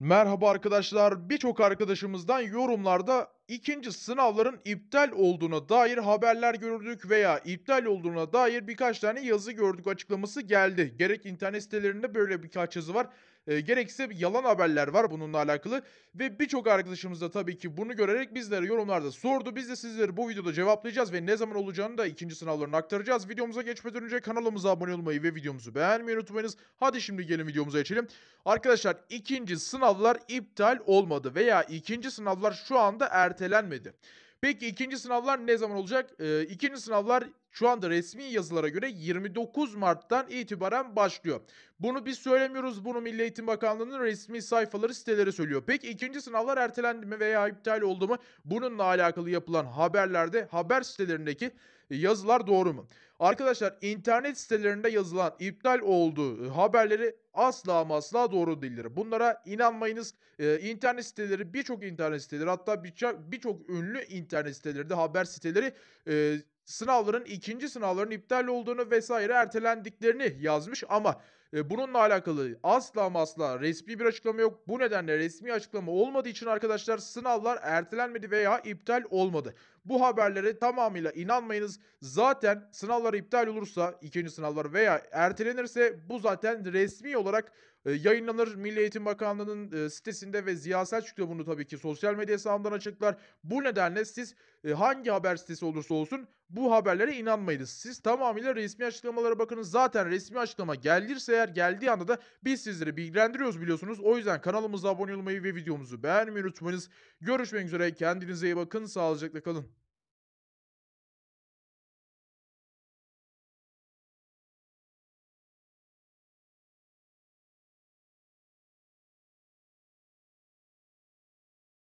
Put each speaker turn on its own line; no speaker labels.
Merhaba arkadaşlar. Birçok arkadaşımızdan yorumlarda ikinci sınavların iptal olduğuna dair haberler gördük veya iptal olduğuna dair birkaç tane yazı gördük açıklaması geldi. Gerek internet sitelerinde böyle birkaç yazı var. E, gerekse yalan haberler var bununla alakalı ve birçok arkadaşımız da tabii ki bunu görerek bizlere yorumlarda sordu. Biz de sizleri bu videoda cevaplayacağız ve ne zaman olacağını da ikinci sınavlarını aktaracağız. Videomuza geçmeden önce kanalımıza abone olmayı ve videomuzu beğenmeyi unutmayınız. Hadi şimdi gelin videomuza geçelim. Arkadaşlar ikinci sınavlar iptal olmadı veya ikinci sınavlar şu anda ertelenmedi ertelenmedi. Peki ikinci sınavlar ne zaman olacak? E, ikinci sınavlar şu anda resmi yazılara göre 29 Mart'tan itibaren başlıyor. Bunu biz söylemiyoruz. Bunu Milli Eğitim Bakanlığı'nın resmi sayfaları siteleri söylüyor. Peki ikinci sınavlar ertelendi mi veya iptal oldu mu? Bununla alakalı yapılan haberlerde haber sitelerindeki yazılar doğru mu? Arkadaşlar internet sitelerinde yazılan iptal olduğu e, haberleri asla ama asla doğru değildir. Bunlara inanmayınız. Ee, internet siteleri birçok internet siteleri hatta birçok bir ünlü internet siteleri de haber siteleri e, sınavların ikinci sınavların iptal olduğunu vesaire ertelendiklerini yazmış ama bununla alakalı asla masla resmi bir açıklama yok. Bu nedenle resmi açıklama olmadığı için arkadaşlar sınavlar ertelenmedi veya iptal olmadı. Bu haberlere tamamıyla inanmayınız. Zaten sınavlar iptal olursa, ikinci sınavlar veya ertelenirse bu zaten resmi olarak yayınlanır. Milli Eğitim Bakanlığı'nın sitesinde ve Ziya Selçuk da bunu tabii ki sosyal medya hesabından açıklar. Bu nedenle siz hangi haber sitesi olursa olsun bu haberlere inanmayınız. Siz tamamıyla resmi açıklamalara bakınız. Zaten resmi açıklama gelirse eğer geldiği anda da biz sizleri bilgilendiriyoruz biliyorsunuz. O yüzden kanalımıza abone olmayı ve videomuzu beğenmeyi unutmayınız. Görüşmek üzere kendinize iyi bakın sağlıcakla kalın.